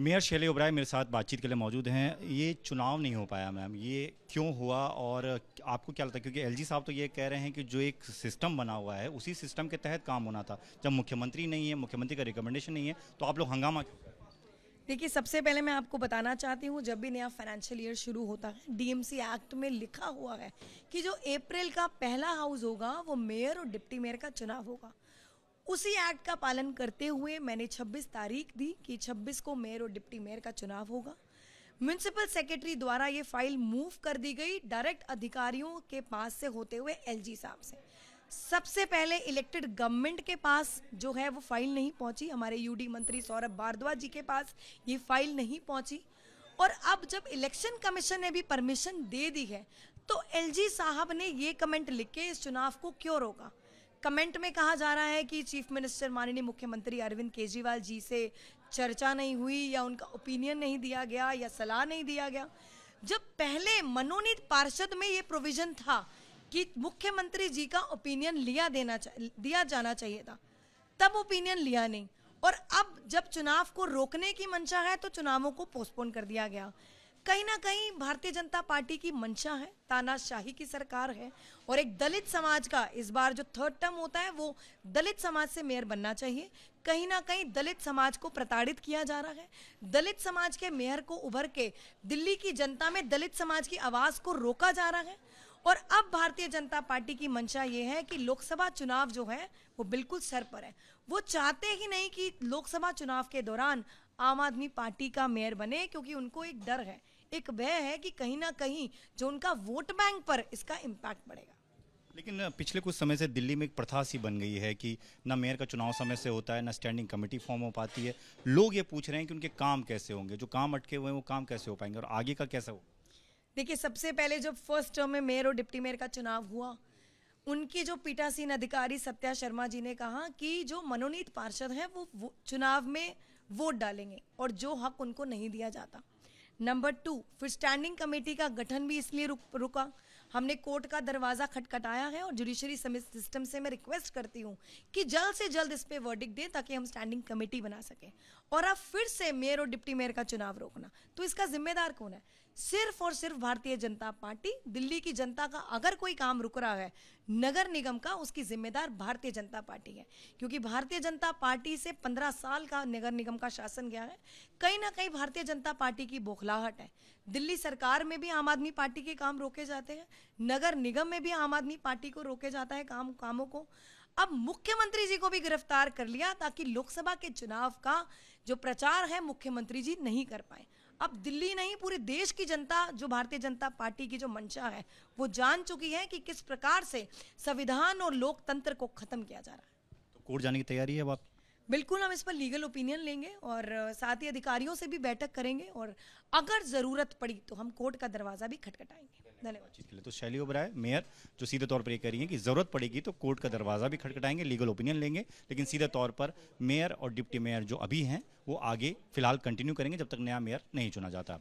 mayor शैली ओबराय मेरे साथ बातचीत के लिए मौजूद हैं ये चुनाव नहीं हो पाया मैम ये क्यों हुआ और आपको क्या लगता है क्योंकि एलजी साहब तो ये कह रहे हैं कि जो एक सिस्टम बना हुआ है उसी सिस्टम के तहत काम होना था जब मुख्यमंत्री नहीं है मुख्यमंत्री का रिकमेंडेशन नहीं है तो आप लोग हंगामा देखिए सबसे पहले मैं आपको बताना चाहती हूँ जब भी नया फाइनेंशियल ईयर शुरू होता है डीएमसी एक्ट में लिखा हुआ है कि जो अप्रैल का पहला हाउस होगा वो मेयर और डिप्टी मेयर का चुनाव होगा उसी एक्ट का पालन करते हुए मैंने 26 तारीख दी कि 26 को मेयर और डिप्टी मेयर का चुनाव होगा म्यूनसिपल सेक्रेटरी द्वारा ये फाइल मूव कर दी गई डायरेक्ट अधिकारियों के पास से होते हुए एलजी साहब से सबसे पहले इलेक्टेड गवर्नमेंट के पास जो है वो फाइल नहीं पहुंची हमारे यूडी मंत्री सौरभ भारद्वाज जी के पास ये फाइल नहीं पहुंची और अब जब इलेक्शन कमीशन ने भी परमिशन दे दी है तो एलजी साहब ने ये कमेंट लिख के इस चुनाव को क्यों रोका कमेंट में कहा जा रहा है कि चीफ मिनिस्टर माननीय मुख्यमंत्री अरविंद केजरीवाल जी से चर्चा नहीं हुई या उनका ओपिनियन नहीं दिया गया या सलाह नहीं दिया गया जब पहले मनोनीत पार्षद में ये प्रोविजन था कि मुख्यमंत्री जी का ओपिनियन लिया देना दिया जाना चाहिए था तब ओपिनियन लिया नहीं और अब जब चुनाव को रोकने की मंशा है तो चुनावों को पोस्टपोन कर दिया गया कहीं ना कहीं भारतीय जनता पार्टी की मंशा है तानाशाही की सरकार है और एक दलित समाज का इस बार जो थर्ड टर्म होता है वो दलित समाज से मेयर बनना चाहिए कहीं ना कहीं दलित समाज को प्रताड़ित किया जा रहा है दलित समाज के मेयर को उभर के दिल्ली की जनता में दलित समाज की आवाज़ को रोका जा रहा है और अब भारतीय जनता पार्टी की मंशा ये है कि लोकसभा चुनाव जो है वो बिल्कुल सर पर है वो चाहते ही नहीं कि लोकसभा चुनाव के दौरान आम आदमी पार्टी का मेयर बने क्योंकि उनको एक डर है एक वह है कि कहीं ना कहीं जो उनका वोट बैंक पर इसका इम्पैक्ट पड़ेगा लेकिन पिछले कुछ समय से दिल्ली में एक प्रथा सी बन गई है कि ना मेयर का चुनाव समय से होता है ना स्टैंडिंग कमेटी फॉर्म हो पाती है लोग ये पूछ रहे हैं कि उनके काम कैसे होंगे जो काम अटके हुए हैं वो काम कैसे हो पाएंगे और आगे का कैसा हो देखिए सबसे पहले जब फर्स्ट टर्म में मेयर और डिप्टी मेयर का चुनाव हुआ उनके जो पीठासीन अधिकारी सत्या शर्मा जी ने कहा कि जो मनोनीत पार्षद हैं वो, वो चुनाव में वोट डालेंगे और जो हक उनको नहीं दिया जाता नंबर टू फिर स्टैंडिंग कमेटी का गठन भी इसलिए रुक, रुका हमने कोर्ट का दरवाज़ा खटखटाया है और जुडिशरी सिस्टम से मैं रिक्वेस्ट करती हूँ कि जल्द से जल्द इस पर वर्डिक दें ताकि हम स्टैंडिंग कमेटी बना सकें और अब फिर से मेयर और डिप्टी मेयर का चुनाव रोकना तो इसका जिम्मेदार कौन है सिर्फ और सिर्फ भारतीय जनता पार्टी दिल्ली की जनता का अगर कोई काम रुक रहा है नगर निगम का उसकी जिम्मेदार भारतीय जनता पार्टी है क्योंकि भारतीय जनता पार्टी से पंद्रह साल का नगर निगम का शासन गया है कहीं ना कहीं भारतीय जनता पार्टी की बौखलाहट है दिल्ली सरकार में भी आम आदमी पार्टी के काम रोके जाते हैं नगर निगम में भी आम आदमी पार्टी को रोके जाता है काम कामों को अब मुख्यमंत्री जी को भी गिरफ्तार कर लिया ताकि लोकसभा के चुनाव का जो प्रचार है मुख्यमंत्री जी नहीं कर पाए अब दिल्ली नहीं पूरे देश की जनता जो भारतीय जनता पार्टी की जो मंशा है वो जान चुकी है कि किस प्रकार से संविधान और लोकतंत्र को खत्म किया जा रहा है तो कोर्ट जाने की तैयारी है अब आप बिल्कुल हम इस पर लीगल ओपिनियन लेंगे और साथ ही अधिकारियों से भी बैठक करेंगे और अगर ज़रूरत पड़ी तो हम कोर्ट का दरवाज़ा भी खटखटाएंगे धन्यवाद तो शैली ओबराय मेयर जो सीधे तौर पर ये कह रही है कि ज़रूरत पड़ेगी तो कोर्ट का दरवाज़ा भी खटखटाएंगे लीगल ओपिनियन लेंगे लेकिन सीधे तौर पर मेयर और डिप्टी मेयर जो अभी हैं वो आगे फिलहाल कंटिन्यू करेंगे जब तक नया मेयर नहीं चुना जाता